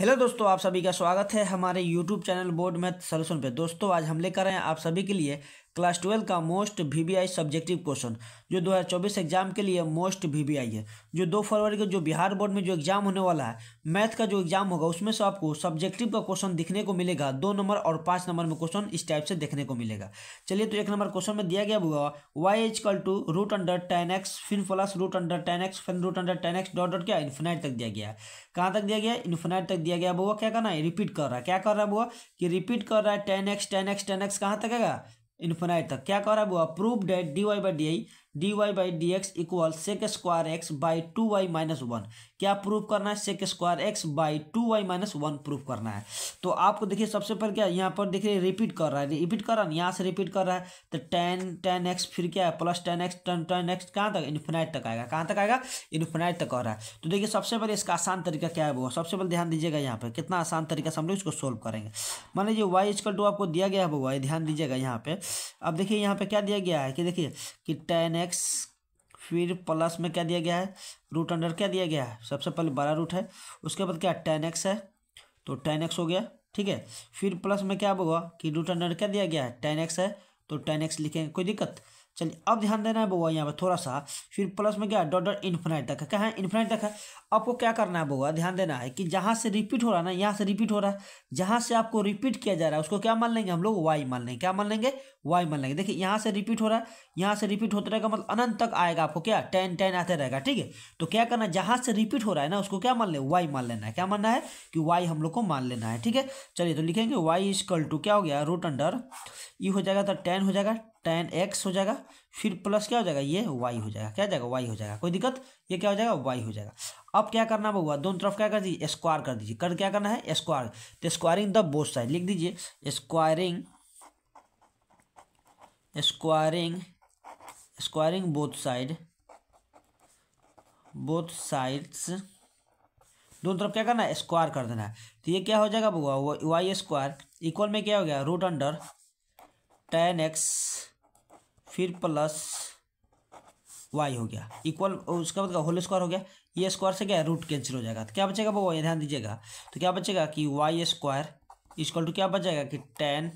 hello दोस्तों आप सभी का स्वागत है हमारे YouTube channel board math solution पे दोस्तों आज हम लेकर आए हैं आप सभी के लिए क्लास ट्वेल्व का मोस्ट वीवीआई सब्जेक्टिव क्वेश्चन जो 2024 एग्जाम के लिए मोस्ट वीवीआई है जो दो फरवरी को जो बिहार बोर्ड में जो एग्जाम होने वाला है मैथ का जो एग्जाम होगा उसमें से आपको सब्जेक्टिव का क्वेश्चन दिखने को मिलेगा दो नंबर और पाँच नंबर में क्वेश्चन इस टाइप से देखने को मिलेगा चलिए तो एक नंबर क्वेश्चन में दिया गया होगा y equal to root under tan x फिन plus root under tan x फिन root under tan x dot dot क्या इन्फिनाइट तक दिया गया है कहाँ तक दिया गया इन्फिनाइट तक दिया गया बुआ क्या करना है रिपीट कर रहा है क्या कर रहा है बुआ कि रिपीट कर रहा है tan x tan x tan x कहाँ तक आएगा इन्फिनाइट तक क्या कह रहा है वो prove that d y by d i d y by d x equal sec square x by two y minus one क्या प्रूफ करना है sec square x by two y minus one proof करना है तो आपको देखिए सबसे पहले क्या यहाँ पर देखिए रिपीट कर रहा है रिपीट कर रहा है यहाँ से रिपीट कर रहा है तो टेन टेन एक्स फिर क्या है plus tan x tan tan x कहाँ तक इन्फिनाइट तक आएगा कहाँ तक आएगा इन्फिनाइट तक कर रहा है तो देखिए सबसे पहले इसका आसान तरीका क्या है वो सबसे पहले ध्यान दीजिएगा यहाँ पर कितना आसान तरीका से हम लोग इसको सोल्व करेंगे मान लीजिए वाई इजकल टू आपको दिया गया है वो वाई ध्यान दीजिएगा यहाँ पे अब देखिए यहाँ पे क्या दिया गया है कि देखिए कि टेन एक्स फिर प्लस में क्या दिया गया है रूट अंडर क्या दिया गया है सबसे पहले बारह रूट है उसके बाद क्या टेन एक्स है तो टेन एक्स हो गया ठीक है फिर प्लस में क्या होगा कि रूट अंडर क्या दिया गया है टेन एक्स है तो टेन एक्स लिखेंगे कोई दिक्कत चलिए अब ध्यान देना है बोआ यहाँ पर थोड़ा सा फिर प्लस में क्या डॉट डॉट इन्फिनाइट तक है क्या है इन्फिनाइट तक है आपको क्या करना है होगा ध्यान देना है कि जहाँ से रिपीट हो रहा है ना यहाँ से रिपीट हो रहा है जहाँ से आपको रिपीट किया जा रहा है उसको क्या मान लेंगे हम लोग वाई मान लेंगे क्या मान लेंगे वाई मान लेंगे देखिए यहाँ से रिपीट हो रहा है यहाँ से रिपीट होता रहेगा मतलब अनंत तक आएगा आपको क्या टेन टेन आते रहेगा ठीक है तो क्या करना है जहाँ से रिपीट हो रहा है ना उसको क्या मान लें वाई मान लेना है क्या मानना है कि वाई हम लोग को मान लेना है ठीक है चलिए तो लिखेंगे वाई इजकल टू क्या हो गया रूट अंडर ये हो जाएगा तो टेन हो जाएगा टेन एक्स हो जाएगा फिर प्लस क्या हो जाएगा ये वाई हो जाएगा क्या जाएगा वाई हो जाएगा कोई दिक्कत ये क्या हो जाएगा वाई हो जाएगा अब क्या करना होगा दोनों तरफ क्या कर दीजिए स्क्वायर कर दीजिए कर क्या करना है स्क्वायर तो स्क्वायरिंग द बोथ साइड लिख दीजिए squaring squaring squaring both side both sides दोनों तरफ क्या करना है स्क्वायर कर देना है तो ये क्या हो जाएगा भगवा वाई स्क्वायर इक्वल में क्या हो गया रूट अंडर टेन एक्स फिर प्लस वाई हो गया इक्वल उसका मतलब होल स्क्वायर हो गया ये स्क्वायर से क्या रूट कैंसिल हो जाएगा तो क्या बचेगा वो ये ध्यान दीजिएगा तो क्या बचेगा कि वाई स्क्वायर इक्वल टू क्या बच जाएगा कि टेन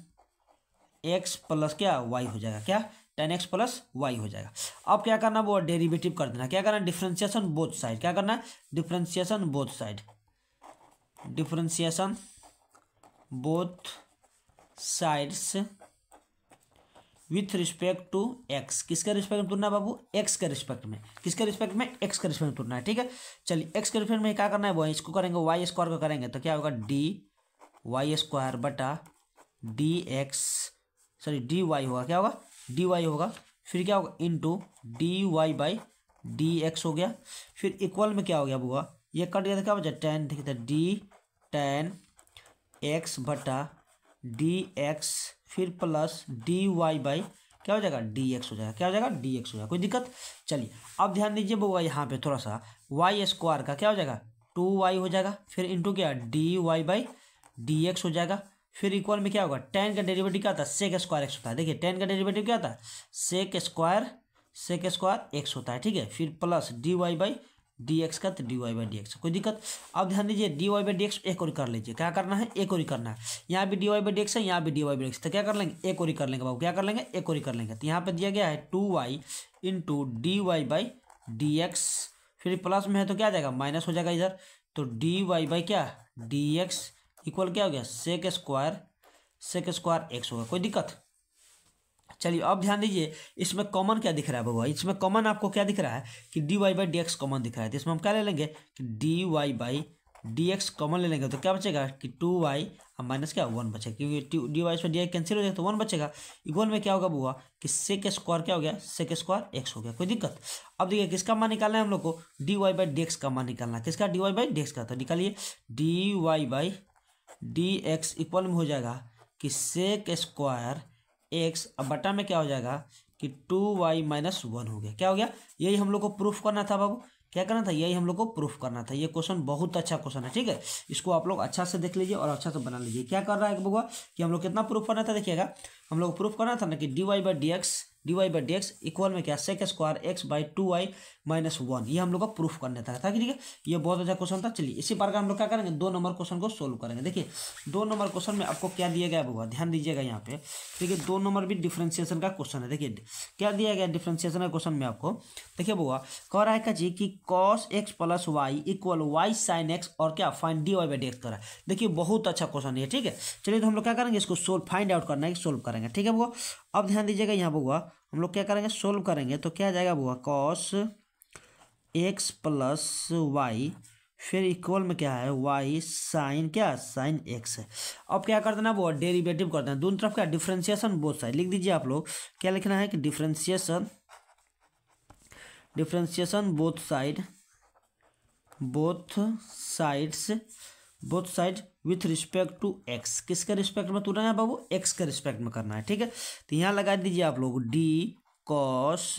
एक्स प्लस क्या वाई हो जाएगा क्या टेन एक्स प्लस वाई हो जाएगा अब क्या करना वो डेरिवेटिव कर देना क्या करना डिफ्रेंशिएशन बोथ साइड क्या करना differentiation both side differentiation both sides with respect to x किसके रिस्पेक्ट में तुरना है बाबू एक्स के रिस्पेक्ट में किसके रिस्पेक्ट में एक्स के रिस्पेक्ट में तुरना है ठीक है चलिए एक्स के रिस्पेक्ट में क्या करना है वो इसको करेंगे वाई स्क्वायर को करेंगे तो क्या होगा डी वाई स्क्वायर बटा d x sorry d y होगा क्या होगा डी वाई होगा फिर क्या होगा into d y by d x हो गया फिर इक्वल में क्या हो गया बुआ ये कट गया था क्या बचा टेन ठीक तो डी टेन एक्स बटा डी एक्स फिर प्लस डी वाई बाई क्या हो जाएगा डी एक्स हो जाएगा क्या हो जाएगा डी एक्स हो जाएगा कोई दिक्कत चलिए अब ध्यान दीजिए बोगा यहाँ पे थोड़ा सा वाई स्क्वायर का क्या हो जाएगा टू वाई हो जाएगा फिर इंटू क्या d y by d x हो जाएगा फिर इक्वल में क्या होगा टेन का डेरिवेटिव क्या होता है सेक स्क्वायर एक्स होता है देखिए टेन का डेरिवेटिव क्या होता है sec square sec square x होता है ठीक है फिर plus d y by d x का तो d y by d x कोई दिक्कत अब ध्यान दीजिए d y by d x एक और कर लीजिए क्या करना है एक और करना है यहाँ भी d y by d x है यहाँ भी डी वाई बाई एक्स तो क्या कर लेंगे एक और कर लेंगे बाबू क्या कर लेंगे एक और कर लेंगे तो यहाँ पर दिया गया है two y into d y by d x फिर प्लस में है तो क्या आ जाएगा माइनस हो जाएगा इधर तो डी वाई बाई क्या डी एक्स इक्वल क्या हो गया sec square sec square x होगा कोई दिक्कत चलिए अब ध्यान दीजिए इसमें कॉमन क्या दिख रहा है बबुआ इसमें कॉमन आपको क्या दिख रहा है कि d y by d x common दिख रहा है तो इसमें हम क्या ले लेंगे कि d y by d x common ले लेंगे तो क्या बचेगा कि टू वाई माइनस क्या वन बचेगा क्योंकि डी वाई इसमें डी आई कैंसिल हो जाएगा तो वन बचेगा इक्वल में क्या होगा बुआ कि सेक स्क्वायर क्या हो गया सेक स्क्वायर एक्स हो गया कोई दिक्कत अब देखिए किसका मान निकालना है हम लोग को d y by d x का मान निकालना है किसका d y by d x का तो निकालिए d y by d x equal में हो जाएगा कि सेक स्क्वायर एक्स अब बटा में क्या हो जाएगा कि टू वाई माइनस वन हो गया क्या हो गया यही हम लोग को प्रूफ करना था बाबू क्या करना था यही हम लोग को प्रूफ करना था ये क्वेश्चन बहुत अच्छा क्वेश्चन है ठीक है इसको आप लोग अच्छा से देख लीजिए और अच्छा से बना लीजिए क्या कर रहा है बबुआ कि हम लोग कितना प्रूफ करना था देखिएगा हम लोग प्रूफ करना था ना कि d y by d x d y by d x equal में क्या sec square x by two y minus one ये हम लोग का प्रूफ करने था ठीक है ये बहुत अच्छा क्वेश्चन था चलिए इसी प्रकार हम लोग क्या करेंगे दो नंबर क्वेश्चन को सोल्व करेंगे देखिए दो नंबर क्वेश्चन में आपको क्या दिया गया बुआ ध्यान दीजिएगा यहाँ पे ठीक है दो नंबर भी डिफ्रेंसिएशन का क्वेश्चन है देखिए क्या दिया गया डिफ्रेंसिएशन का क्वेश्चन में आपको देखिए बुआ कह रहा है क्या जी कि cos x plus y equal y sine x और क्या fine d y by d x करा देखिए बहुत अच्छा क्वेश्चन है ठीक है चलिए तो हम लोग क्या करेंगे इसको सोल्व फाइंड आउट करना है सोल्व करेंगे ठीक है बुआ अब ध्यान दीजिएगा यहाँ बुआ हम लोग क्या करेंगे सोल्व करेंगे तो क्या आ जाएगा बुआ कॉस एक्स प्लस वाई फिर इक्वल में क्या है वाई साइन क्या साइन एक्स है अब क्या कर देना वो डेरिवेटिव कर देना दोनों तरफ क्या डिफ्रेंशिएशन बोथ साइड लिख दीजिए आप लोग क्या लिखना है कि differentiation differentiation both side both sides both side with respect to x किसके रिस्पेक्ट में तोड़ना है बाबू एक्स के रिस्पेक्ट में करना है ठीक है तो यहाँ लगा दीजिए आप लोग d cos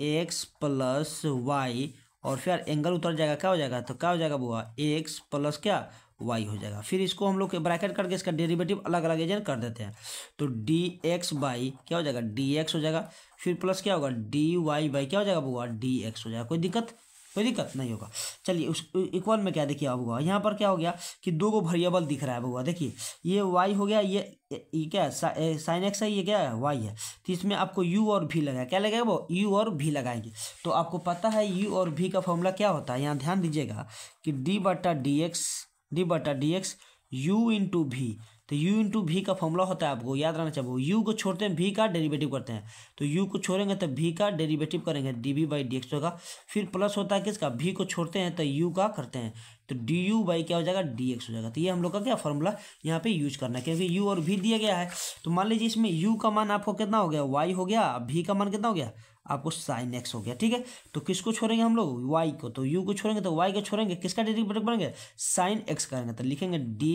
x plus y और फिर एंगल उतर जाएगा क्या हो जाएगा तो क्या हो जाएगा बुआ एक्स प्लस क्या वाई हो जाएगा फिर इसको हम लोग ब्रैकेट करके इसका डेरिवेटिव अलग अलग एजेंट कर देते हैं तो डी एक्स बाई क्या हो जाएगा डी एक्स हो जाएगा फिर प्लस क्या होगा डी वाई बाई क्या हो जाएगा बुआ डी एक्स हो जाएगा कोई दिक्कत कोई दिक्कत नहीं होगा चलिए उस इक्वल में क्या देखिए अब हुआ यहाँ पर क्या हो गया कि दो को वेरिएबल दिख रहा है हुआ देखिए ये वाई हो गया ये ये क्या है साइन एक्स है ये क्या है वाई है तो इसमें आपको यू और भी लगाया क्या लगेगा वो यू और भी लगाएंगे तो आपको पता है यू और भी का फॉर्मूला क्या होता है यहाँ ध्यान दीजिएगा कि डी बटा डी एक्स डी बटा डी एक्स यू इंटू भी तो u इंटू भी का फॉर्मूला होता है आपको याद रखना चाहिए u को छोड़ते हैं भी का डेरिवेटिव करते हैं तो u को छोड़ेंगे तो भी का डेरिवेटिव करेंगे d v by d x होगा फिर प्लस होता है किसका भी को छोड़ते हैं तो u का करते हैं तो डी यू बाई क्या हो जाएगा डी एक्स हो जाएगा तो ये हम लोग का क्या फॉर्मूला यहाँ पे यूज करना है क्योंकि यू और भी दिया गया है तो मान लीजिए इसमें यू का मान आपको कितना हो गया वाई हो गया भी का मान कितना हो गया आपको साइन एक्स हो गया ठीक है तो किसको छोड़ेंगे हम लोग वाई को तो यू को छोड़ेंगे तो वाई को छोड़ेंगे किसका डेरिवेटिव करेंगे साइन एक्स करेंगे तो लिखेंगे डी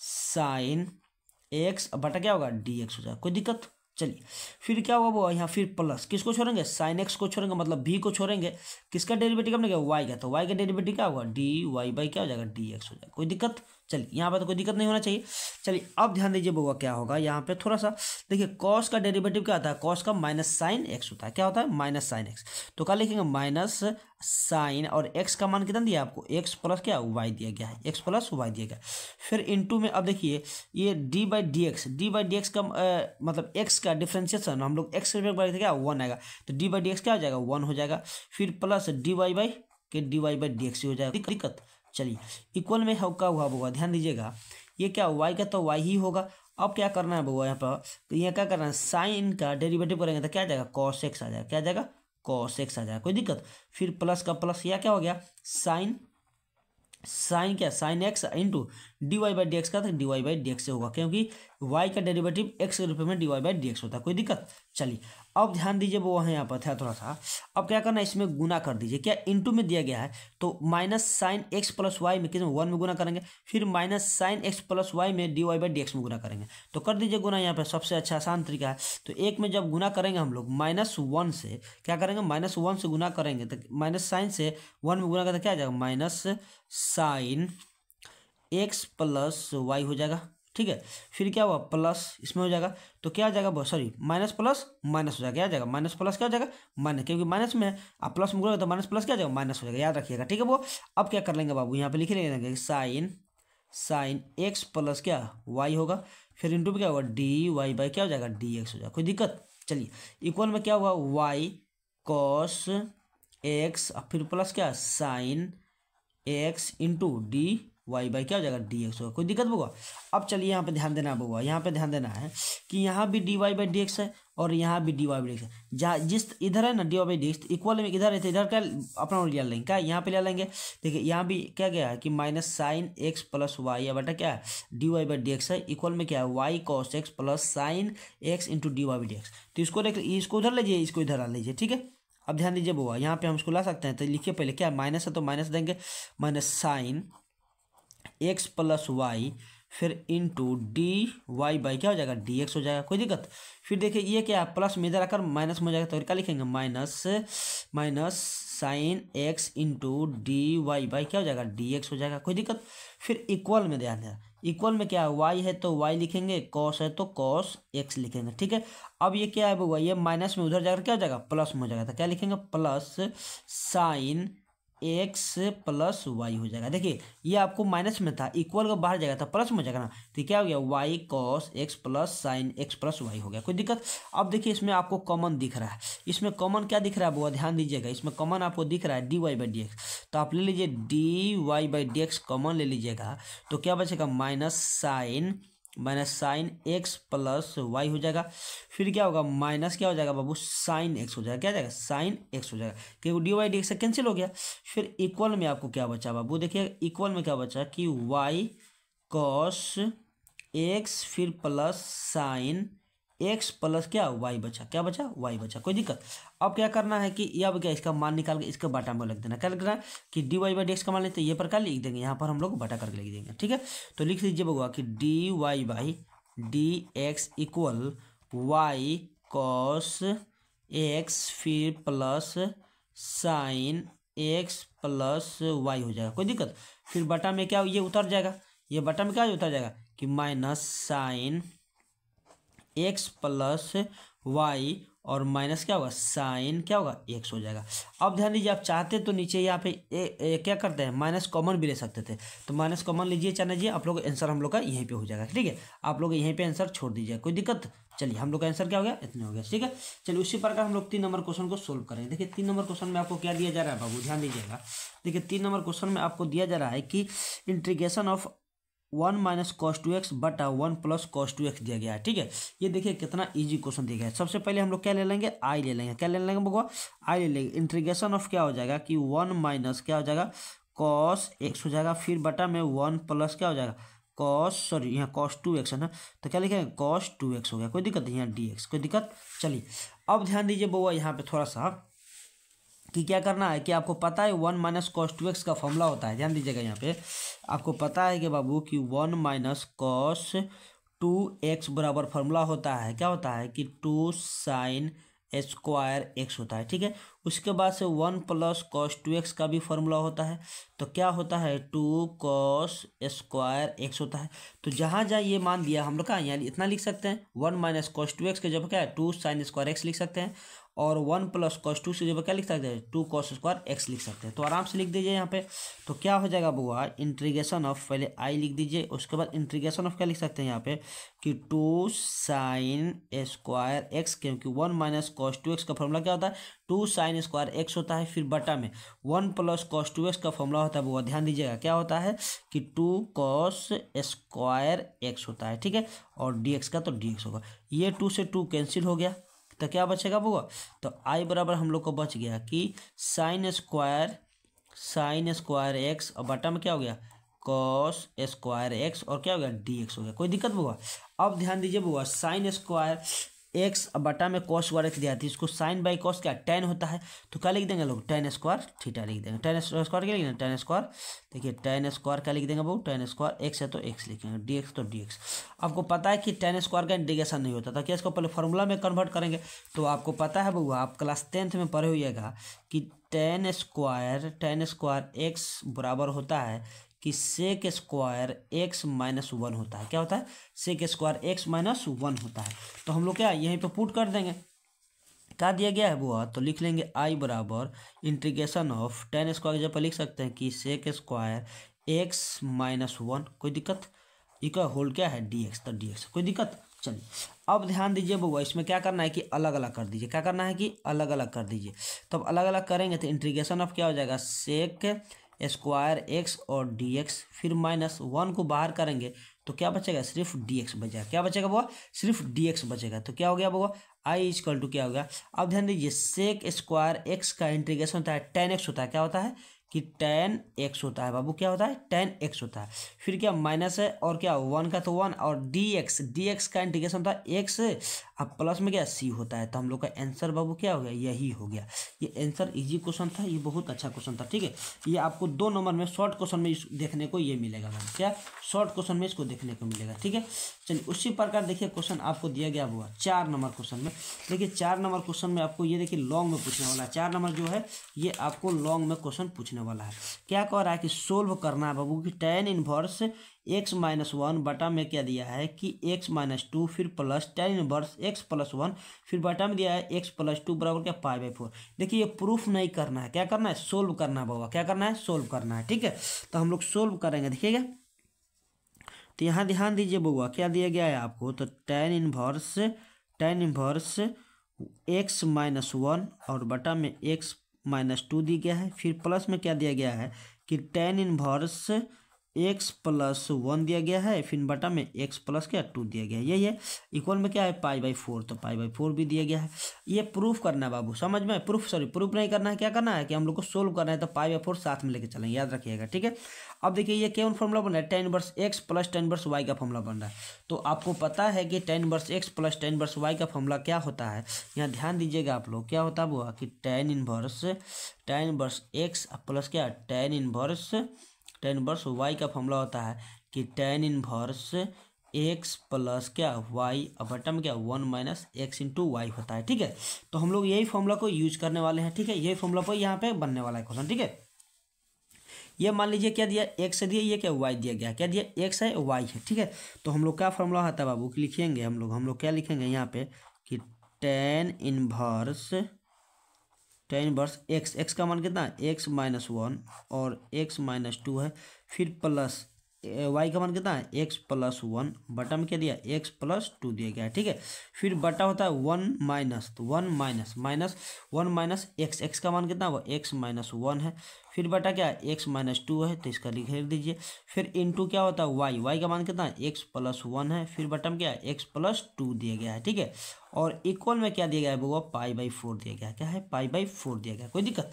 साइन एक्स बटा क्या होगा डी एक्स हो जाएगा कोई दिक्कत चलिए फिर क्या होगा वो यहाँ फिर प्लस किसको छोड़ेंगे साइन एक्स को छोड़ेंगे मतलब बी को छोड़ेंगे किसका डेरिवेटिव हमने क्या वाई का तो वाई का डेरिवेटिव क्या होगा डी वाई बाई क्या हो जाएगा डी एक्स हो जाएगा कोई दिक्कत चलिए यहाँ पर तो कोई दिक्कत नहीं होना चाहिए चलिए अब ध्यान दीजिए बोगा क्या होगा यहाँ पे थोड़ा सा देखिए कॉस का डेरिवेटिव क्या होता है कॉस का माइनस साइन एक्स होता है क्या होता है माइनस साइन एक्स तो क्या लिखेंगे माइनस साइन और एक्स का मान कितना दिया आपको एक्स प्लस क्या वाई दिया गया है एक्स प्लस वाई दिया गया फिर टू में अब देखिए ये d by d x d by d x का आ, मतलब एक्स का डिफ्रेंशिएशन हम लोग एक्स के क्या वन आएगा तो डी बाई डी एक्स क्या हो जाएगा वन हो जाएगा फिर प्लस डी वाई बाई के d y by d x हो जाएगा दिक्कत चलिए इक्वल में होका हुआ बुआ ध्यान दीजिएगा ये क्या वाई का तो वाई ही होगा अब क्या करना है बुआ यहाँ पर तो यहाँ क्या करना है साइन का डेरिवेटिव करेंगे तो क्या जाएगा कॉस एक्स आ जाएगा क्या जाएगा कॉस एक्स आ जाएगा कोई दिक्कत फिर प्लस का प्लस यह क्या हो गया साइन साइन क्या sine x into d y by d x का तो d y by d x से होगा क्योंकि वाई का डेरिवेटिव एक्स के रूप में d y by d x होता है कोई दिक्कत चलिए अब ध्यान दीजिए वो वहाँ यहाँ पर था थोड़ा सा अब क्या करना है इसमें गुना कर दीजिए क्या इंटू में दिया गया है तो minus sine x plus y में किसमें वन में गुना करेंगे फिर minus sine x plus y में d y by d x में गुना करेंगे तो कर दीजिए गुना यहाँ पर सबसे अच्छा आसान तरीका है तो एक में जब गुना करेंगे हम लोग माइनस वन से क्या करेंगे माइनस वन से गुना करेंगे तो माइनस साइन से वन में गुना करते तो क्या आ जाएगा minus sine x plus y हो जाएगा ठीक है फिर क्या हुआ प्लस इसमें हो जाएगा तो क्या आ जाएगा सॉरी माइनस प्लस माइनस हो जाएगा क्या आ जाएगा माइनस प्लस क्या हो जाएगा माइनस क्योंकि माइनस में आप प्लस में बोलोगे तो माइनस प्लस क्या जाएगा माइनस हो जाएगा याद रखिएगा ठीक है वो अब क्या कर लेंगे बाबू यहाँ पे लिख लेंगे साइन साइन एक्स प्लस क्या वाई होगा फिर इंटू में क्या होगा डी वाई बाई क्या हो जाएगा डी एक्स हो जाएगा कोई दिक्कत चलिए इक्वल में क्या हुआ वाई कॉस एक्स फिर प्लस क्या sine x into d y by क्या हो जाएगा डी एक्स होगा कोई दिक्कत होगा अब चलिए यहाँ पे ध्यान देना होगा यहाँ पे ध्यान देना है कि यहाँ भी d y by d x है और यहाँ भी d y by d x है जहाँ जिस इधर है ना d y by d x equal में इधर है तो इधर क्या अपना लिया लेंगे क्या यहाँ पे ले लेंगे देखिए यहाँ भी क्या गया है कि minus sine x plus y है बेटा क्या है d y by d x है इक्वल में क्या है y cos x plus sine x into d y by d x तो इसको देख इसको उधर लीजिए इसको इधर आ लीजिए ठीक है अब ध्यान दीजिए बुआ यहाँ पे हम इसको ला सकते हैं तो लिखिए पहले क्या माइनस है तो माइनस देंगे minus sine x plus y फिर इंटू डी वाई बाई क्या हो जाएगा डी एक्स हो जाएगा कोई दिक्कत फिर देखिए ये क्या है प्लस में इधर आकर माइनस में हो जाएगा तो क्या लिखेंगे minus minus sine x into d y by क्या हो जाएगा डी एक्स हो जाएगा कोई दिक्कत फिर इक्वल में ध्यान देना इक्वल में क्या है वाई है तो वाई लिखेंगे कॉस है तो कॉस एक्स लिखेंगे ठीक है अब ये क्या है बुआ ये माइनस में उधर जाकर क्या हो जाएगा प्लस में हो जाएगा तो क्या लिखेंगे plus sine x plus y हो जाएगा देखिए ये आपको माइनस में था इक्वल का बाहर जाएगा था तो प्लस में हो जाएगा ना तो क्या हो गया y cos x plus sine x plus y हो गया कोई दिक्कत अब देखिए इसमें आपको कॉमन दिख रहा है इसमें कॉमन क्या दिख रहा है वो ध्यान दीजिएगा इसमें कॉमन आपको दिख रहा है d y by d x तो आप ले लीजिए d y by d x common ले लीजिएगा तो क्या बचेगा minus sine minus sine x plus y हो जाएगा फिर क्या होगा माइनस क्या हो जाएगा बाबू साइन एक्स हो जाएगा क्या जाएगा साइन एक्स हो जाएगा क्योंकि d y d x cancel हो गया फिर इक्वल में आपको क्या बचा बाबू देखिए इक्वल में क्या बचा कि वाई कॉस एक्स फिर प्लस साइन एक्स प्लस क्या वाई बचा क्या बचा वाई बचा कोई दिक्कत अब क्या करना है कि यह अब क्या इसका मान निकाल के इसका बाटा में लग देना क्या लिखना है कि d y by d x का मान लेते हैं ये प्रकार लिख देंगे यहाँ पर हम लोग बाटा करके लिख देंगे ठीक है तो लिख दीजिए बगुआ कि d y by d x equal y cos x फिर plus sine x plus y हो जाएगा कोई दिक्कत फिर बटा में क्या ये उतर जाएगा ये बटा में क्या उतर जाएगा कि minus sine x plus y और माइनस क्या होगा साइन क्या होगा एक्स हो जाएगा अब ध्यान दीजिए आप चाहते तो नीचे यहाँ पे ए, ए, क्या करते हैं माइनस कॉमन भी ले सकते थे तो माइनस कॉमन लीजिए चाहना जी आप लोग आंसर हम लोग का यहीं पे हो जाएगा ठीक है आप लोग यहीं पे आंसर छोड़ दीजिए कोई दिक्कत चलिए हम लोग का आंसर क्या हो गया इतना हो गया ठीक है चलिए उसी प्रकार हम लोग तीन नंबर क्वेश्चन को सोल्व करेंगे देखिए तीन नंबर क्वेश्चन में आपको क्या दिया जा रहा है बाबू ध्यान दीजिएगा देखिए तीन नंबर क्वेश्चन में आपको दिया जा रहा है कि integration of one minus cos two x बटा one plus cos two x दिया गया है ठीक है ये देखिए कितना इजी क्वेश्चन दिया गया है सबसे पहले हम लोग क्या ले लेंगे आई ले लेंगे क्या ले लेंगे भगवा आई ले लेंगे इंट्रीगेशन ऑफ क्या हो जाएगा कि वन माइनस क्या हो जाएगा कॉस एक्स हो जाएगा फिर बटा में वन प्लस क्या हो जाएगा कॉस सॉरी यहाँ कॉस टू एक्स है ना तो क्या लिखेंगे कॉस टू एक्स हो गया कोई दिक्कत नहीं यहाँ डी एक्स कोई दिक्कत चलिए अब ध्यान दीजिए बउआ यहाँ पे थोड़ा सा कि क्या करना है कि आपको पता है one minus cos two x का फॉर्मूला होता है ध्यान दीजिएगा यहाँ पे आपको पता है कि बाबू कि one minus cos two x बराबर फॉर्मूला होता है क्या होता है कि टू साइन स्क्वायर एक्स होता है ठीक है उसके बाद से one plus cos two x का भी फॉर्मूला होता है तो क्या होता है टू कॉस स्क्वायर एक्स होता है तो जहाँ जहाँ ये मान दिया हम लोग का यहाँ इतना लिख सकते हैं one minus cos two x के जब क्या है टू साइन स्क्वायर एक्स लिख सकते हैं और वन प्लस कॉस टू से जो क्या लिख सकते हैं टू कॉस स्क्वायर एक्स लिख सकते हैं तो आराम से लिख दीजिए यहाँ पे तो क्या हो जाएगा बुआ इंट्रीगेशन ऑफ पहले आई लिख दीजिए उसके बाद इंट्रीगेशन ऑफ क्या लिख सकते हैं यहाँ पे कि टू साइन स्क्वायर एक्स क्योंकि one minus cos two x का फॉर्मूला क्या होता है टू साइन स्क्वायर एक्स होता है फिर बटा में one plus cos two x का फॉर्मूला होता है बुआ ध्यान दीजिएगा क्या होता है कि टू कॉस स्क्वायर एक्स होता है ठीक है और डी एक्स का तो डी एक्स होगा ये टू से टू कैंसिल हो गया तो क्या बचेगा बुआ तो आई बराबर हम लोग को बच गया कि sine square sine square x और बटा में क्या हो गया कॉस स्क्वायर एक्स और क्या हो गया डी एक्स हो गया कोई दिक्कत बुआ अब ध्यान दीजिए बुआ साइन स्क्वायर एक्स बटा में कॉस स्क्वायर एक्स दिया था तो इसको साइन बाई कॉस क्या टेन होता है तो क्या लिख देंगे लोग टेन स्क्वायर थीटा लिख देंगे टेन स्क्वायर क्या लिख देंगे टेन स्क्वायर देखिए टेन स्क्वायर क्या लिख देंगे बहू टेन स्क्वायर एक्स है तो एक्स लिखेंगे डी एक्स तो डी एक्स आपको पता है कि टेन स्क्वायर का इंटीग्रेशन नहीं होता था तो क्या इसको पहले फॉर्मूला में कन्वर्ट करेंगे तो आपको पता है बहू आप क्लास टेंथ में पढ़े हुएगा कि tan square tan square x बराबर होता है कि sec square x minus one होता है क्या होता है sec square x minus one होता है तो हम लोग क्या यहीं पे पुट कर देंगे क्या दिया गया है वो तो लिख लेंगे आई बराबर इंटीग्रेशन ऑफ टेन स्क्वायर जब लिख सकते हैं कि sec square x minus one कोई दिक्कत इका होल्ड क्या है डी एक्स तो डी एक्स कोई दिक्कत चलिए अब ध्यान दीजिए बउआ इसमें क्या करना है कि अलग अलग कर दीजिए क्या करना है कि अलग अलग कर दीजिए तब अलग अलग करेंगे तो इंटीग्रेशन ऑफ क्या हो जाएगा सेक स्क्वायर एक्स और डी एक्स फिर माइनस वन को बाहर करेंगे तो क्या बचेगा सिर्फ डी एक्स बचेगा क्या बचेगा बुआ सिर्फ डी एक्स बचेगा तो क्या हो गया बुआ आई इजकल टू क्या हो गया अब ध्यान दीजिए सेक स्क्वायर एक्स का इंटीग्रेशन होता है टेन एक्स होता है क्या होता है कि टेन एक्स होता है बाबू क्या होता है टेन एक्स होता है फिर क्या माइनस है और क्या वन का तो वन और डी एक्स डी एक्स का इंटीग्रेशन होता है एक्स अब प्लस में क्या सी होता है तो हम लोग का आंसर बाबू क्या हो गया यही हो गया ये आंसर इजी क्वेश्चन था ये बहुत अच्छा क्वेश्चन था ठीक है ये आपको दो नंबर में शॉर्ट क्वेश्चन में देखने को ये मिलेगा मैम क्या शॉर्ट क्वेश्चन में इसको देखने को मिलेगा ठीक है चलिए उसी प्रकार देखिए क्वेश्चन आपको दिया गया हुआ चार नंबर क्वेश्चन में देखिए चार नंबर क्वेश्चन में आपको ये देखिए लॉन्ग में पूछने वाला चार नंबर जो है ये आपको लॉन्ग में क्वेश्चन पूछने वाला है क्या कह रहा है कि सोल्व करना है बाबू कि tan inverse x minus one बटा में क्या दिया है कि एक्स माइनस टू फिर plus tan inverse x plus one फिर बटा में दिया है एक्स प्लस टू बराबर क्या पाई बाई फोर देखिए ये प्रूफ नहीं करना है क्या करना है सोल्व करना है बाबा क्या करना है सोल्व करना है ठीक है तो हम लोग सोल्व करेंगे देखिएगा तो यहाँ ध्यान दीजिए बबुआ क्या दिया गया है आपको तो tan inverse tan inverse x minus one और बटा में एक्स माइनस टू दी गया है फिर प्लस में क्या दिया गया है कि tan inverse x plus one दिया गया है फिर बटा में एक्स प्लस क्या टू दिया गया है यही है इक्वल में क्या है पाई बाई फोर तो पाई बाई फोर भी दिया गया है ये प्रूफ करना है बाबू समझ में प्रूफ सॉरी प्रूफ नहीं करना है क्या करना है कि हम लोग को सोल्व करना है तो पाई बाई फोर साथ में लेके चलेंगे याद रखिएगा ठीक है अब देखिए ये केवन फॉर्मूला बन रहा है tan inverse x plus tan inverse y का फॉर्मूला बन रहा है तो आपको पता है कि tan inverse x plus tan inverse y का फॉर्मूला क्या होता है यहाँ ध्यान दीजिएगा आप लोग क्या होता है वो कि tan inverse tan inverse x plus क्या tan inverse tan inverse y का फॉर्मूला होता है कि टेन इनवर्स एक्स प्लस क्या वाई बटा में क्या one minus x into y होता है ठीक है तो हम लोग यही फॉर्मूला को यूज करने वाले हैं ठीक है यही फॉर्मूला पर यहाँ पे बनने वाला है क्वेश्चन ठीक है ये मान लीजिए क्या दिया एक्स दिया ये क्या वाई दिया गया क्या दिया एक्स है वाई है ठीक है तो हम लोग क्या फॉर्मूला होता है बाबू लिखेंगे हम लोग हम लोग क्या लिखेंगे यहाँ पे कि टेन इनवर्स क्या इनवर्स एक्स एक्स का मान कितना है एक्स माइनस वन और एक्स माइनस टू है फिर प्लस वाई का मान कितना है एक्स प्लस वन बटा में क्या दिया एक्स प्लस टू दिया गया है ठीक है फिर बटा होता है वन माइनस तो one minus minus one minus x x का मान कितना वो एक्स माइनस वन है फिर बटा क्या है एक्स माइनस टू है तो इसका लिख दीजिए फिर इंटू क्या होता है वाई वाई का मान कितना है एक्स प्लस वन है फिर बटा में क्या है एक्स प्लस टू दिया गया है ठीक है और इक्वल में क्या दिया गया है बोगा पाई बाई फोर दिया गया क्या है पाई बाई फोर दिया गया कोई दिक्कत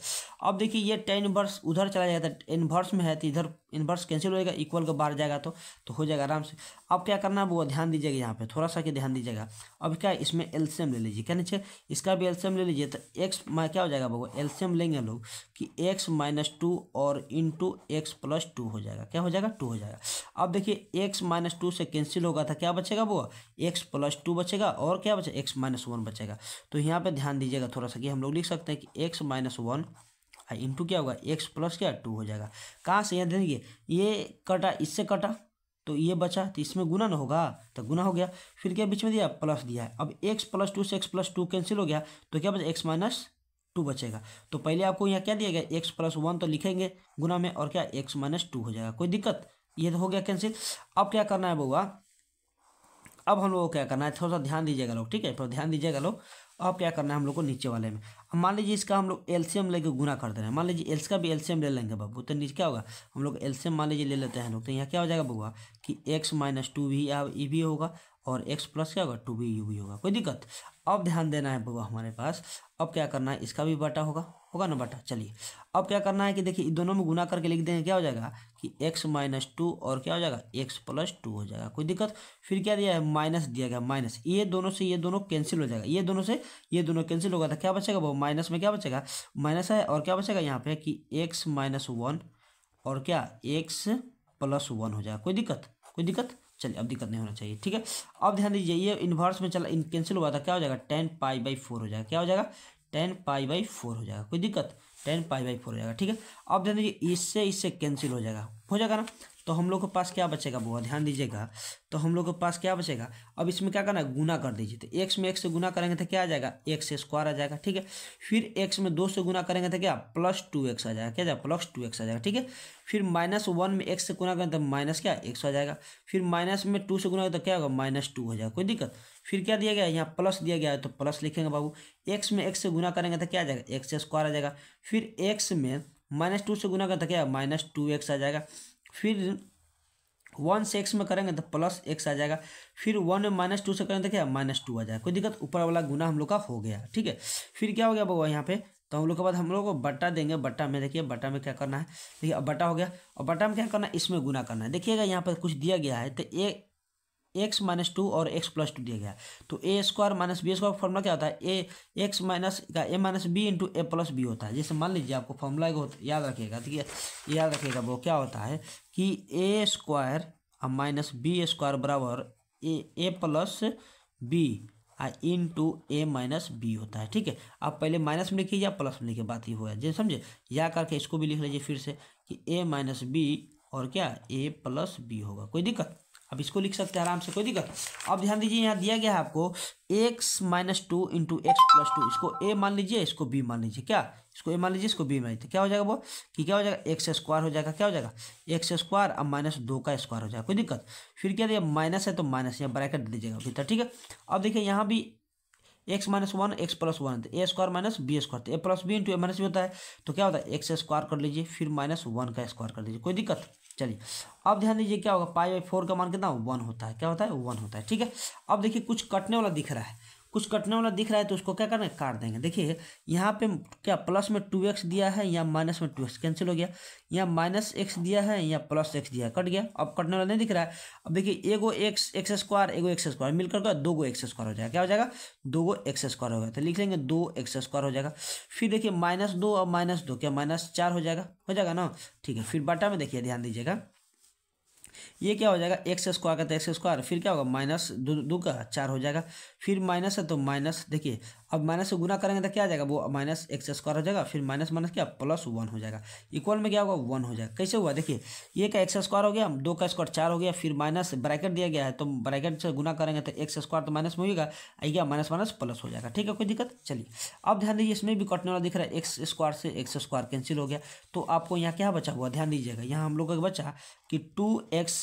अब देखिए ये टेन इनवर्स उधर चला जाएगा इनवर्स में है तो इधर इनवर्स कैंसिल होएगा इक्वल का बाहर जाएगा तो तो हो जाएगा आराम से अब क्या करना है वो ध्यान दीजिएगा यहाँ पे थोड़ा सा के ध्यान दीजिएगा अब क्या इसमें एल्शियम ले लीजिए क्या नीचे इसका भी एल्शियम ले लीजिए तो एक्स क्या हो जाएगा बाबू एल्शियम लेंगे लोग कि एक्स माइनस टू और इंटू एक्स प्लस टू हो जाएगा क्या हो जाएगा टू हो जाएगा अब देखिए एक्स माइनस टू से कैंसिल होगा था तो क्या बचेगा वो एक्स प्लस टू बचेगा और क्या बचेगा एक्स माइनस वन बचेगा तो यहाँ पर ध्यान दीजिएगा थोड़ा सा कि हम लोग लिख सकते हैं कि एक्स माइनस वन इंटू क्या होगा एक्स प्लस क्या टू हो जाएगा कहाँ से यहाँ देखिए ये कटा इससे कटा तो ये बचा तो इसमें गुना ना होगा तो गुना हो गया फिर क्या बीच में दिया प्लस दिया है अब एक्स प्लस टू से एक्स प्लस टू कैंसिल हो गया तो क्या बचा एक्स माइनस टू बचेगा तो पहले आपको यहाँ क्या दिया गया एक्स प्लस वन तो लिखेंगे गुना में और क्या एक्स माइनस टू हो जाएगा कोई दिक्कत ये तो हो गया कैंसिल अब क्या करना है बउआ अब हम लोग को क्या करना है थोड़ा सा ध्यान दीजिएगा लोग ठीक है थोड़ा ध्यान दीजिएगा लोग अब क्या करना है हम लोग को नीचे वाले में अब मान लीजिए इसका हम लोग एल्शियम लेके गुना कर दे रहे हैं मान लीजिए एल्स का भी एल्शियम ले लेंगे बाबू तो नीचे क्या होगा हम लोग एल्शियम मान लीजिए ले लेते हैं लोग तो यहाँ क्या हो जाएगा बबुआ कि एक्स माइनस टू भी अब ई भी होगा और एक्स प्लस क्या होगा टू बी यू भी होगा कोई दिक्कत अब ध्यान देना है बबा हमारे पास अब क्या करना है इसका भी बाटा होगा होगा ना बाटा चलिए अब क्या करना है कि देखिए इन दोनों में गुना करके लिख देंगे क्या हो जाएगा कि x माइनस टू और क्या हो जाएगा x प्लस टू हो जाएगा कोई दिक्कत फिर क्या दिया है माइनस दिया गया माइनस ये दोनों से ये दोनों कैंसिल हो जाएगा ये दोनों से ये दोनों कैंसिल होगा तो क्या बचेगा वो माइनस में क्या बचेगा माइनस है और क्या बचेगा यहाँ पे कि एक्स माइनस वन और क्या एक्स प्लस वन हो जाएगा कोई दिक्कत कोई दिक्कत चलिए अब दिक्कत नहीं होना चाहिए ठीक है अब ध्यान दीजिए ये इन्वर्स में चला इन कैंसिल हुआ था क्या हो जाएगा टेन पाई बाई फोर हो जाएगा क्या हो जाएगा टेन पाई बाई फोर हो जाएगा कोई दिक्कत टेन पाई बाई फोर हो जाएगा ठीक है अब ध्यान दीजिए इससे इससे कैंसिल हो जाएगा हो जाएगा ना तो हम लोग के पास क्या बचेगा बुआ ध्यान दीजिएगा तो हम लोग के पास क्या बचेगा अब इसमें क्या करना है गुना कर दीजिए तो एक्स में एक्स से गुना करेंगे तो क्या आ जाएगा एक्स से स्क्वायर आ जाएगा ठीक है फिर एक्स में दो से गुना करेंगे तो क्या प्लस टू एक्स आ जाएगा क्या जाएगा प्लस टू एक्स आ जाएगा ठीक है फिर माइनस वन में एक्स से गुना करेंगे तो माइनस क्या एक्स आ जाएगा फिर माइनस में टू से गुना तो क्या होगा माइनस टू हो जाएगा कोई दिक्कत फिर क्या दिया गया है यहाँ प्लस दिया गया है तो प्लस लिखेंगे बाबू एक्स में एक्स से गुना करेंगे तो क्या आ जाएगा एक्स से स्क्वायर आ जाएगा फिर एक्स में माइनस टू से गुना करें तो क्या माइनस टू एक्स आ जाएगा फिर वन से एक्स में करेंगे तो प्लस एक्स आ जाएगा फिर वन में माइनस टू से करेंगे तो क्या माइनस टू आ जाएगा कोई दिक्कत ऊपर वाला गुना हम लोग का हो गया ठीक है फिर क्या हो गया बउआ यहाँ पे तो हम लोग के बाद हम लोग को बट्टा देंगे बट्टा में देखिए बट्टा में क्या करना है देखिए अब बट्टा हो गया और बट्टा में क्या करना है इसमें गुना करना है देखिएगा यहाँ पर कुछ दिया गया है तो एक एक्स माइनस टू और एक्स प्लस टू दिया गया तो a square minus b square formula क्या होता है ए एक्स माइनस का a minus b into a plus b होता है जैसे मान लीजिए आपको फॉर्मूला याद रखिएगा ठीक है याद रखिएगा वो क्या होता है कि a square minus b square बराबर a a plus b into a minus b होता है ठीक है आप पहले माइनस में लिखिए या प्लस में लिखिए बात ही हुआ जैसे समझे या करके इसको भी लिख लीजिए फिर से कि ए माइनस बी और क्या ए प्लस बी होगा कोई दिक्कत अब इसको लिख सकते हैं आराम से कोई दिक्कत अब ध्यान दीजिए यहाँ दिया गया है आपको x minus two into x plus two इसको ए मान लीजिए इसको बी मान लीजिए क्या इसको ए मान लीजिए इसको बी मान लीजिए क्या हो जाएगा वो कि क्या हो जाएगा एक्स स्क्वायर हो जाएगा क्या हो जाएगा एक्स स्क्वायर अब माइनस दो का स्क्वायर हो जाएगा कोई दिक्कत फिर क्या दिया माइनस है तो माइनस यहाँ ब्रैकेट दीजिएगा भीतर ठीक है अब देखिए यहाँ भी x minus one x plus one a square minus b square तो a plus b into a minus b होता है तो क्या होता है एक्स स्क्वायर कर लीजिए फिर माइनस वन का स्क्वायर कर लीजिए कोई दिक्कत चलिए अब ध्यान दीजिए क्या होगा पाई बाई फोर का मान कितना वन होता है क्या होता है वन होता है ठीक है अब देखिए कुछ कटने वाला दिख रहा है कुछ कटने वाला दिख रहा है तो उसको क्या करना है काट देंगे देखिए यहाँ पे क्या प्लस में टू एक्स दिया है या माइनस में टू एक्स कैंसिल हो गया या माइनस एक्स दिया है या प्लस एक्स दिया है कट गया अब कटने वाला नहीं दिख रहा है अब देखिए एगो एक्स एक्स स्क्वायर एगो एक्स स्क्वायर मिलकर तो दो गो एक्स स्क्वायर हो जाएगा क्या हो जाएगा दो गो एक्स स्क्वायर हो गया तो लिख लेंगे दो एक्स स्क्वायर हो जाएगा फिर देखिए माइनस दो और माइनस दो क्या माइनस चार हो जाएगा हो जाएगा ना ठीक है फिर बाटा में देखिए ध्यान दीजिएगा ये क्या हो जाएगा एक्स स्क्वायर का तो एक्स स्क्वायर फिर क्या होगा माइनस दो दो का चार हो जाएगा फिर माइनस है तो माइनस देखिए अब माइनस से गुना करेंगे तो क्या आ जाएगा वो माइनस एक्स स्क्वायर हो जाएगा फिर माइनस माइनस क्या प्लस वन हो जाएगा इक्वल में क्या होगा वन हो जाएगा कैसे हुआ देखिए ये का एक्स स्क्वायर हो गया दो का स्क्वायर चार हो गया फिर माइनस ब्रैकेट दिया गया है तो ब्रैकेट से गुना करेंगे तो एक्स स्क्वायर तो माइनस में होगा आई गया माइनस माइनस प्लस हो जाएगा ठीक है कोई दिक्कत चलिए अब ध्यान दीजिए इसमें भी कटने वाला दिख रहा है एक्स स्क्वायर से एक्स स्क्वायर कैंसिल हो गया तो आपको यहाँ क्या बचा हुआ ध्यान दीजिएगा यहाँ हम लोग का बचा कि two x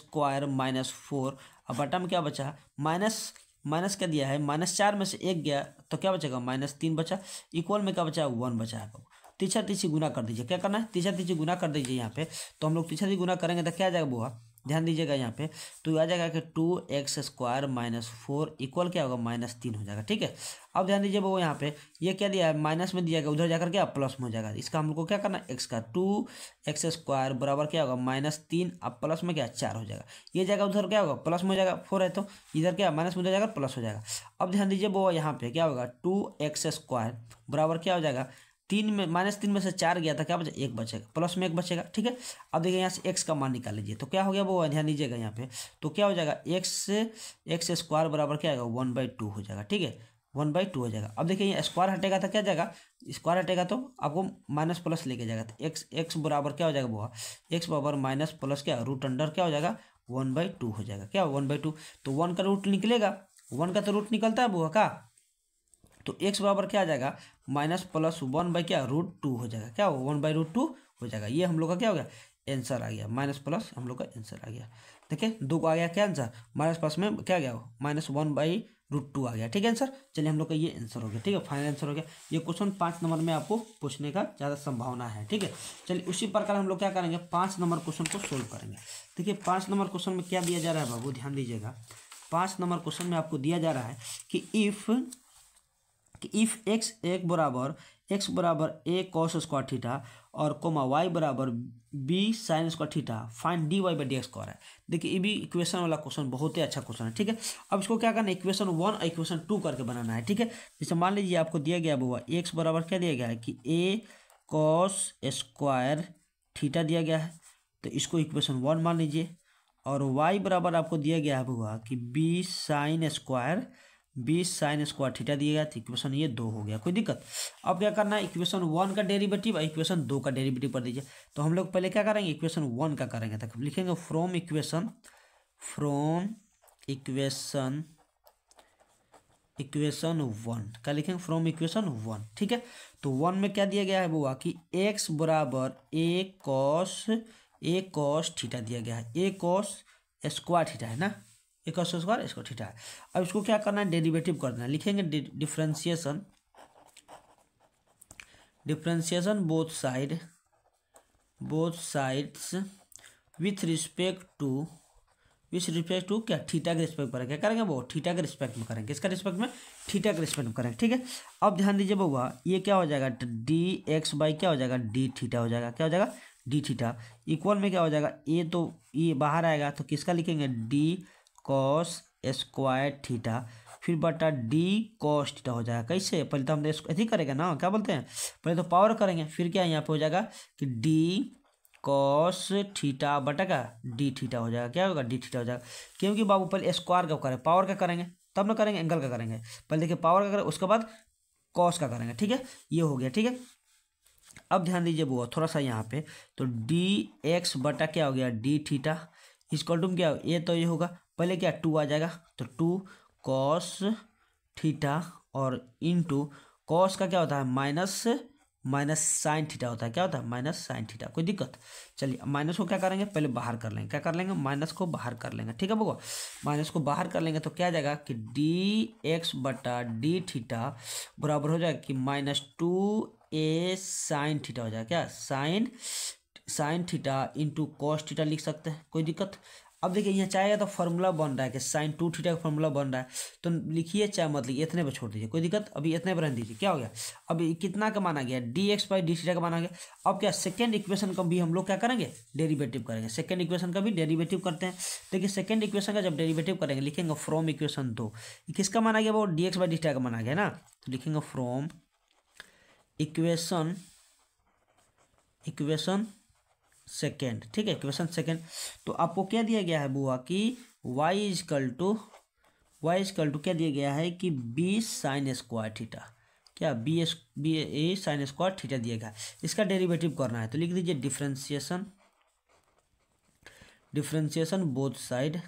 square minus four अब बटा में क्या बचा माइनस माइनस क्या दिया है माइनस चार में से एक गया तो क्या बचेगा माइनस तीन बचा इक्वल में क्या बचा वन बचा है तीछा तीछी गुना कर दीजिए क्या करना है तीछा तीछी गुना कर दीजिए यहाँ पे तो हम लोग तीछा तीछी गुना करेंगे तो क्या जाएगा बुआ ध्यान दीजिएगा यहाँ पे तो आ जाएगा कि two x square minus four equal क्या होगा माइनस तीन हो जाएगा ठीक है अब ध्यान दीजिए वो यहाँ पे ये क्या दिया है माइनस में दिया गया उधर जाकर क्या प्लस में हो जाएगा इसका हम लोग को क्या करना है एक्स का टू एक्स स्क्वायर बराबर क्या होगा माइनस तीन अब प्लस में क्या चार हो जाएगा ये जाएगा उधर क्या होगा प्लस में हो जाएगा फोर है तो इधर क्या माइनस में उधर जाकर प्लस हो जाएगा अब ध्यान दीजिए वो यहाँ पे क्या होगा टू एक्स स्क्वायर बराबर क्या हो जाएगा तीन में माइनस तीन में से चार गया था क्या बचा एक बचेगा प्लस में एक बचेगा ठीक है अब देखिए यहाँ से एक्स का मान निकाल लीजिए तो क्या हो गया वो ध्यान दीजिएगा यहाँ पे तो क्या हो जाएगा एक्स एक्स स्क्वायर बराबर क्या आएगा वन बाई टू हो जाएगा ठीक है वन बाई टू हो जाएगा अब देखिए यहाँ स्क्वायर हटेगा तो क्या जाएगा स्क्वायर हटेगा तो आपको माइनस प्लस लेके जाएगा तो एक्स एक्स बराबर क्या हो जाएगा वो एक्स बराबर माइनस प्लस क्या रूट अंडर क्या हो जाएगा वन बाई टू हो जाएगा क्या वन बाई टू तो वन का रूट निकलेगा वन का तो रूट निकलता है वो का तो एक्स बराबर क्या आ जाएगा माइनस प्लस वन बाई क्या रूट टू हो जाएगा क्या वन बाई रूट टू हो जाएगा ये हम लोग का क्या हो गया आंसर आ गया माइनस प्लस हम लोग का आंसर आ गया देखिए दो को आ गया क्या आंसर माइनस प्लस में क्या गया minus one by root two आ गया ठीक है आंसर चलिए हम लोग का ये आंसर हो गया ठीक है फाइनल आंसर हो गया ये क्वेश्चन पाँच नंबर में आपको पूछने का ज़्यादा संभावना है ठीक है चलिए उसी प्रकार हम लोग क्या करेंगे पाँच नंबर क्वेश्चन को सोल्व करेंगे देखिए पाँच नंबर क्वेश्चन में क्या दिया जा रहा है बाबू ध्यान दीजिएगा पाँच नंबर क्वेश्चन में आपको दिया जा रहा है कि इफ़ कि इफ़ एक्स एक बराबर एक्स बराबर ए कॉस स्क्वायर थीटा और कोमा वाई बराबर b sine square theta find d y by d x square है देखिए ये भी इक्वेशन वाला क्वेश्चन बहुत ही अच्छा क्वेश्चन है ठीक है अब इसको क्या करना है इक्वेशन वन और इक्वेशन टू करके बनाना है ठीक है जैसे मान लीजिए आपको दिया गया बुआ एक्स बराबर क्या दिया गया है कि ए कॉस स्क्वायर थीटा दिया गया है तो इसको इक्वेशन वन मान लीजिए और वाई बराबर आपको दिया गया है बुआ कि बी साइन स्क्वायर बीस साइन स्क्वायर थीटा दिया गया था तो इक्वेशन ये दो हो गया कोई दिक्कत अब क्या करना है इक्वेशन वन का डेरिवेटिव और इक्वेशन दो का डेरिवेटिव कर दीजिए तो हम लोग पहले क्या करेंगे इक्वेशन वन का करेंगे तक लिखेंगे from equation from equation equation one क्या लिखेंगे फ्रॉम इक्वेशन वन ठीक है तो वन में क्या दिया गया है बुआ कि एक्स बराबर a cos a cos theta दिया गया है ए कॉस स्क्वायर थीटा है ना एक का स्क्वायर इसको ठीठा है अब इसको क्या करना है डेरिवेटिव कर देना लिखेंगे differentiation differentiation both side both sides with respect to with respect to क्या थीटा के रिस्पेक्ट पर क्या करेंगे वो थीटा के रिस्पेक्ट में करेंगे इसका रिस्पेक्ट में थीटा के रिस्पेक्ट में करेंगे ठीक है अब ध्यान दीजिए बउआ ये क्या हो जाएगा डी एक्स बाई क्या हो जाएगा डी थीटा हो जाएगा क्या हो जाएगा डी थीटा इक्वल में क्या हो जाएगा ए तो ये बाहर आएगा तो किसका लिखेंगे डी कॉस स्क्वायर थीटा फिर बटा डी कॉस थीटा हो जाएगा कैसे पहले तो हम अथी करेंगे ना क्या बोलते हैं पहले तो पावर करेंगे फिर क्या यहाँ पे हो जाएगा कि डी कॉस थीटा बटा का डी थीटा हो जाएगा क्या होगा डी थीटा हो जाएगा क्योंकि बाबू पहले स्क्वायर का करें पावर का करेंगे तब ना करेंगे एंगल का करेंगे पहले देखिए पावर का करें उसके बाद कॉस का करेंगे ठीक है ये हो गया ठीक है अब ध्यान दीजिए बुआ थोड़ा सा यहाँ पे तो डी एक्स बटा क्या हो गया डी थीटा इसकॉल टूम क्या ये तो ये होगा पहले क्या टू आ जाएगा तो टू कॉस थीटा और टू कॉस का क्या होता है माइनस माइनस साइन थीटा होता है क्या होता है माइनस साइन थीटा कोई दिक्कत चलिए माइनस को क्या करेंगे पहले बाहर कर लेंगे क्या कर लेंगे माइनस को बाहर कर लेंगे ठीक है भगवा माइनस को बाहर कर लेंगे तो क्या आ जाएगा कि डी एक्स बटा डी थीटा बराबर हो जाएगा कि minus two a sine theta हो जाएगा क्या sine sine theta into cos theta लिख सकते हैं कोई दिक्कत अब देखिए यहाँ चाहेगा तो फॉर्मूला बन रहा है कि साइन टू थीटा का फॉर्मूला बन रहा है तो लिखिए चाहे मत मतलब लिखिए इतने पर छोड़ दीजिए कोई दिक्कत अभी इतने पर रहने दीजिए क्या हो गया अब कितना का माना गया d x by d theta का माना गया अब क्या सेकेंड इक्वेशन का भी हम लोग क्या करेंगे डेरीवेटिव करेंगे सेकेंड इक्वेशन का भी डेरीवेटिव करते हैं देखिए सेकेंड इक्वेशन का जब डेरीवेटिव करेंगे लिखेंगे फ्रॉम इक्वेशन दो किसका माना गया वो d x by d theta का माना गया ना तो लिखेंगे फ्रॉम इक्वेशन इक्वेशन सेकेंड ठीक है क्वेश्चन सेकेंड तो आपको क्या दिया गया है बुआ कि y equal to y is equal to क्या दिया गया है कि बी साइन स्क्वायर थीटा क्या b s b a sine square theta दिया गया इसका डेरिवेटिव करना है तो लिख दीजिए differentiation differentiation both side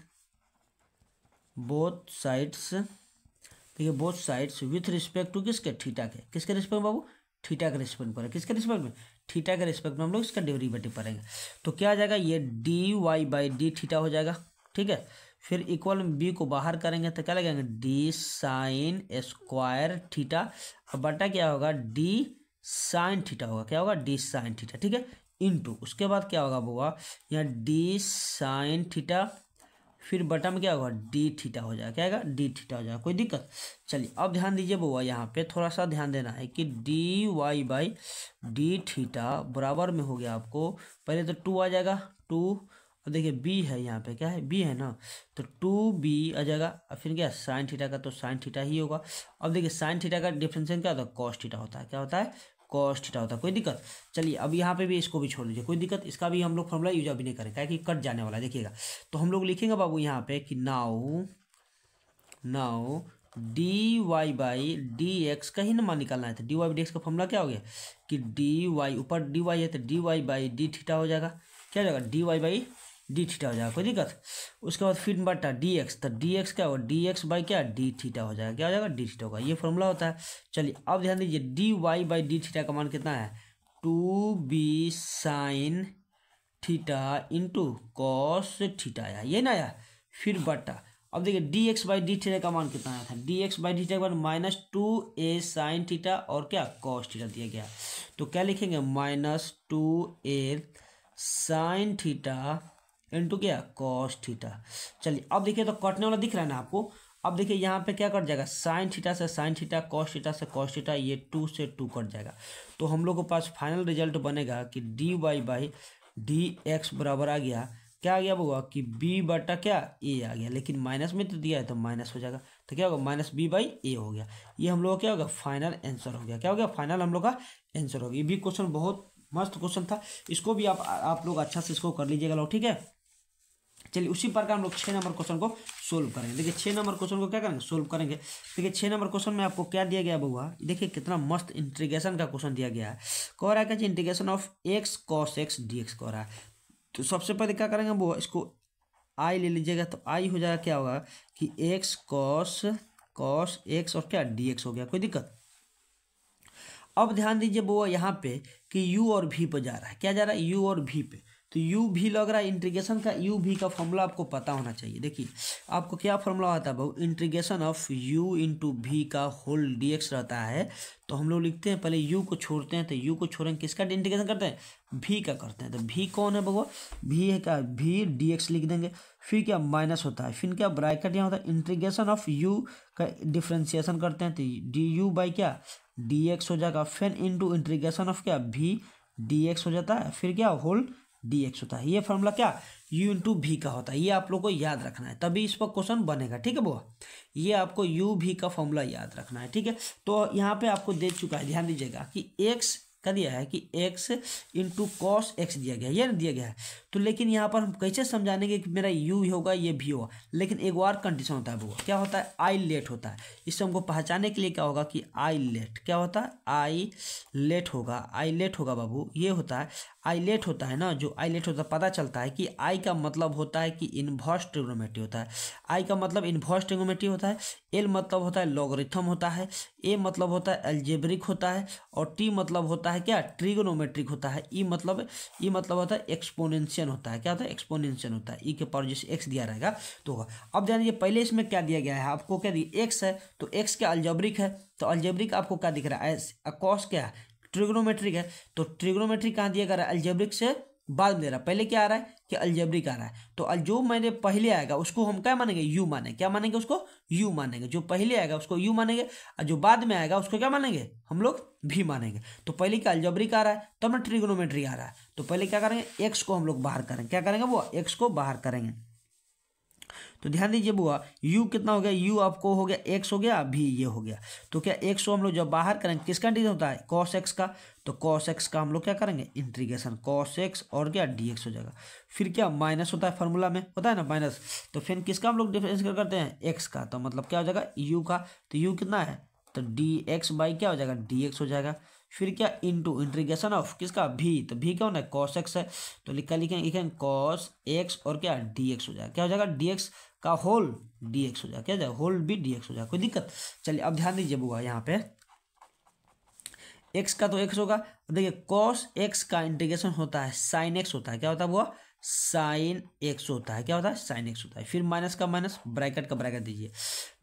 both sides देखिए both sides with respect to किसके थीटा के किसके रिस्पेक्ट में बाबू थीटा के रिस्पेक्ट पर किसके रिस्पेक्ट में थीटा के रिस्पेक्ट में हम लोग इसका डेरिवेटिव पढ़ेंगे तो क्या आ जाएगा ये d y by d theta हो जाएगा ठीक है फिर इक्वल में बी को बाहर करेंगे तो क्या लगेंगे डी साइन स्क्वायर थीटा अब बटा क्या होगा डी साइन थीटा होगा क्या होगा डी साइन थीटा ठीक है इनटू उसके बाद क्या होगा बोगा यहाँ डी साइन थीटा फिर बटम क्या होगा डी थीटा हो जाएगा क्या आएगा डी थीटा हो जाएगा कोई दिक्कत चलिए अब ध्यान दीजिए बुआ यहाँ पे थोड़ा सा ध्यान देना है कि d y by d theta बराबर में हो गया आपको पहले तो टू आ जाएगा टू और देखिए बी है यहाँ पे क्या है बी है ना तो टू बी आ जाएगा और फिर क्या साइन थीटा का तो साइन थीटा ही होगा अब देखिए साइन थीटा का डिफ्रेंशियल क्या होता है कॉस्ट थीटा होता है क्या होता है कॉस्ट थीटा होता है कोई दिक्कत चलिए अब यहाँ पे भी इसको भी छोड़ लीजिए कोई दिक्कत इसका भी हम लोग फॉर्मूला यूज अभी नहीं करें क्या कि कट जाने वाला है देखिएगा तो हम लोग लिखेंगे बाबू यहाँ पे कि now now d y by d x का ही नंबर निकालना है तो डी वाई डी एक्स का फॉर्मूला क्या हो गया कि डी वाई ऊपर डी वाई है तो d y by d theta हो जाएगा क्या हो जाएगा d y by d theta हो जाएगा कोई दिक्कत उसके बाद फिर बटा डी एक्स तो डी एक्स क्या होगा डी एक्स बाई क्या डी थीटा हो जाएगा क्या हो जाएगा डी थीटा होगा ये फॉर्मूला होता है चलिए अब ध्यान दीजिए d y by d theta का मान कितना है two b sine theta into cos theta आया ये ना आया फिर बटा अब देखिए d x by d theta का मान कितना आया था d x by d theta का मान minus two a sine theta और क्या कॉस थीटा दिया गया तो क्या लिखेंगे minus two a sine theta into क्या कॉस थीटा चलिए अब देखिए तो कटने वाला दिख रहा है ना आपको अब देखिए यहाँ पे क्या कट जाएगा साइन थीटा से साइन थीटा कॉस थीटा से कॉस थीटा ये टू से टू कट जाएगा तो हम लोग के पास फाइनल रिजल्ट बनेगा कि d y by d x बराबर आ गया क्या आ गया बोगा कि बी बटा क्या ए आ गया लेकिन माइनस में तो दिया है तो माइनस हो जाएगा तो क्या होगा माइनस बी बाई ए हो गया ये हम लोग का क्या होगा फाइनल आंसर हो गया क्या हो गया फाइनल हम लोग का आंसर हो गया ये भी क्वेश्चन बहुत मस्त क्वेश्चन था इसको भी आप आप लोग अच्छा से इसको कर लीजिएगा लोग ठीक है चलिए उसी प्रकार हम लोग छः नंबर क्वेश्चन को सोल्व करेंगे देखिए छः नंबर क्वेश्चन को क्या करेंगे सोल्व करेंगे देखिए छः नंबर क्वेश्चन में आपको क्या दिया गया बउआ देखिए कितना मस्त इंटीग्रेशन का क्वेश्चन दिया गया है कह रहा है कि integration of x cos x d x कह रहा है तो सबसे पहले क्या करेंगे बउआ इसको आई ले लीजिएगा तो आई हो जाएगा क्या होगा कि एक्स कॉस कॉस एक्स और क्या डी एक्स हो गया कोई दिक्कत अब ध्यान दीजिए बुआ यहाँ पे कि यू और भी पर जा रहा है क्या जा रहा है यू और भी पे तो यू भी लग रहा है इंट्रीगेशन का यू भी का फॉर्मूला आपको पता होना चाहिए देखिए आपको क्या फॉर्मूला आता है बहू इंट्रीगेशन ऑफ यू इंटू भी का होल डी एक्स रहता है तो हम लोग लिखते हैं पहले यू को छोड़ते हैं तो यू को छोड़ेंगे किसका इंटीग्रेशन करते हैं भी का करते हैं तो भी कौन है भगवा भी है क्या भी डी एक्स लिख देंगे फिर क्या माइनस होता है फिर क्या ब्राइकट यहाँ होता है इंटीग्रेशन ऑफ यू का डिफ्रेंशिएशन करते हैं तो डी यू बाई क्या डी एक्स हो जाएगा फिर इंटू इंटीग्रेशन ऑफ क्या भी डी एक्स हो जाता है फिर क्या होल डी एक्स होता है ये फॉर्मूला क्या यू इंटू भी का होता है ये आप लोग को याद रखना है तभी इस पर क्वेश्चन बनेगा ठीक है बुआ ये आपको यू भी का फॉर्मूला याद रखना है ठीक है तो यहाँ पे आपको दे चुका है ध्यान दीजिएगा कि एक्स का दिया है कि एक्स इंटू कॉस एक्स दिया गया है ये दिया गया है तो लेकिन यहाँ पर हम कैसे समझानेंगे कि मेरा यू होगा ये भी होगा लेकिन एक और कंडीशन होता है वो क्या होता है आई लेट होता है इससे हमको पहचाने के लिए क्या होगा कि आई लेट क्या होता है आई लेट होगा आई लेट होगा बाबू ये होता है आई लेट होता है ना जो आई लेट होता है पता चलता है कि आई का मतलब होता है कि इन्वर्स ट्रिग्नोमेट्री होता है आई का मतलब इन्वर्स ट्रिग्नोमेट्री होता है एल मतलब होता है लॉगरिथम होता है ए मतलब होता है एल्जेब्रिक होता है और टी मतलब होता है क्या ट्रिग्नोमेट्रिक होता है ई e मतलब ई e मतलब होता है एक्सपोनेंशियल एक्सपोनेंशियल होता है क्या होता है एक्सपोनेंशियल होता है ई e के पावर जैसे एक्स दिया रहेगा तो होगा अब ध्यान दीजिए पहले इसमें क्या दिया गया है आपको क्या दिए एक्स है तो एक्स क्या अल्जेब्रिक है तो अल्जेब्रिक आपको क्या दिख रहा है कॉस क्या है ट्रिग्नोमेट्रिक है तो ट्रिग्नोमेट्रिक कहाँ दिया गया है अल्जेब्रिक से बाद में दे रहा है पहले क्या आ रहा है कि अल्जेब्रिक आ रहा है तो जो मैंने पहले आएगा उसको हम क्या मानेंगे यू मानेंगे क्या मानेंगे उसको यू मानेंगे जो पहले आएगा उसको यू मानेंगे और जो बाद में आएगा उसको क्या मानेंगे हम लोग भी मानेंगे तो पहले क्या अल्जेब्रिक आ रहा है तो हमें ट्रिगोनोमेट्री आ रहा है तो पहले क्या करेंगे एक्स को हम लोग बाहर करेंगे क्या करेंगे वो एक्स को बाहर करेंगे तो ध्यान दीजिए बुआ यू कितना हो गया यू आपको हो गया एक्स हो गया भी ये हो गया तो क्या एक्स को हम लोग जब बाहर करेंगे किसका कंडीशन होता है कॉस एक्स का तो कॉस एक्स का हम लोग क्या करेंगे इंट्रीगेशन कॉस एक्स और क्या डी एक्स हो जाएगा फिर क्या माइनस होता है फॉर्मूला में होता है ना माइनस तो फिर किसका हम लोग डिफरेंस करते हैं एक्स का तो मतलब क्या हो जाएगा यू का तो यू कितना है तो डी एक्स बाई क्या हो जाएगा डी एक्स हो जाएगा फिर क्या इंटू इंट्रीगेशन ऑफ किसका भी तो भी क्या होना है कॉस एक्स है तो लिखा लिखेंगे लिखेंगे कॉस एक्स और क्या डी एक्स हो जाएगा क्या हो जाएगा डी एक्स का होल डी एक्स हो जाएगा क्या जाएगा होल भी डी एक्स हो जाएगा कोई दिक्कत चलिए अब ध्यान दीजिए बुआ यहाँ पे एक्स का तो एक्स होगा देखिए कॉस एक्स का इंटीग्रेशन होता है साइन एक्स होता है क्या होता है बुआ साइन एक्स होता है क्या होता है साइन एक्स होता है फिर माइनस का माइनस ब्रैकेट का ब्रैकेट दीजिए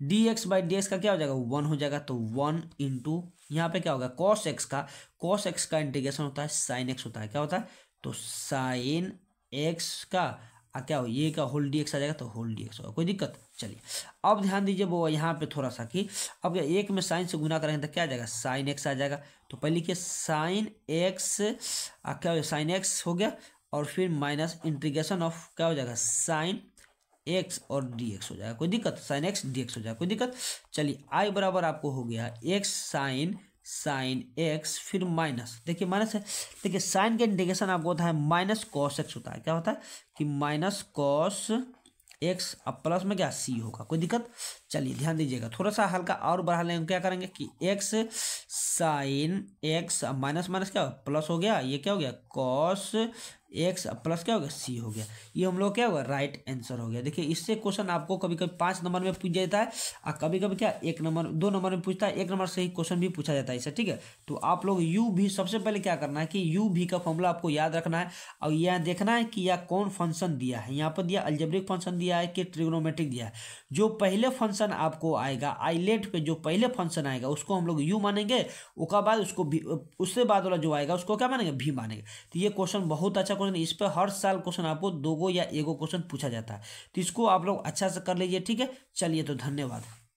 d x by d x का क्या हो जाएगा वन हो जाएगा तो वन इंटू यहाँ पे क्या होगा कॉस एक्स का कॉस एक्स का इंटीग्रेशन होता है साइन एक्स होता है क्या होता है तो साइन एक्स का आ क्या हो ये का होल डी एक्स आ जाएगा तो होल डी एक्स होगा कोई दिक्कत चलिए अब ध्यान दीजिए वो यहाँ पे थोड़ा सा कि अब एक में साइन से गुना करेंगे तो क्या आ जाएगा साइन एक्स आ जाएगा तो पहले लिखिए साइन एक्स आ क्या हो साइन एक्स हो गया और फिर माइनस इंटीग्रेशन ऑफ क्या हो जाएगा साइन एक्स और डी एक्स हो जाएगा कोई दिक्कत साइन एक्स डी एक्स हो जाएगा कोई दिक्कत चलिए आई बराबर आपको हो गया एक्स साइन साइन एक्स फिर माइनस देखिए माइनस है देखिए साइन का इंटीग्रेशन आपको होता है माइनस कॉस एक्स होता है क्या होता है कि माइनस कॉस एक्स अब प्लस में क्या सी होगा कोई दिक्कत चलिए ध्यान दीजिएगा थोड़ा सा हल्का और बढ़ा लेंगे क्या करेंगे कि x sine x minus minus क्या प्लस हो गया ये क्या हो गया कॉस एक्स प्लस क्या हो गया सी हो गया ये हम लोग क्या होगा राइट आंसर हो गया देखिए इससे क्वेश्चन आपको कभी कभी पाँच नंबर में पूछ जाता है और कभी कभी क्या एक नंबर दो नंबर में पूछता है एक नंबर से ही क्वेश्चन भी पूछा जाता है इससे ठीक है तो आप लोग यू भी सबसे पहले क्या करना है कि यू भी का फॉर्मूला आपको याद रखना है और यह देखना है कि यह कौन फंक्शन दिया है यहाँ पर दिया अल्जेब्रिक फंक्शन दिया है कि ट्रिग्नोमेट्रिक दिया है जो पहले फंक्शन फंक्शन आपको आएगा आईलेट पे जो पहले फंक्शन आएगा उसको हम लोग यू मानेंगे उसका बाद उसको उससे बाद वाला जो आएगा उसको क्या मानेंगे भी मानेंगे तो ये क्वेश्चन बहुत अच्छा क्वेश्चन इस पर हर साल क्वेश्चन आपको दो गो या एगो क्वेश्चन पूछा जाता है तो इसको आप लोग अच्छा से कर लीजिए ठीक है चलिए तो धन्यवाद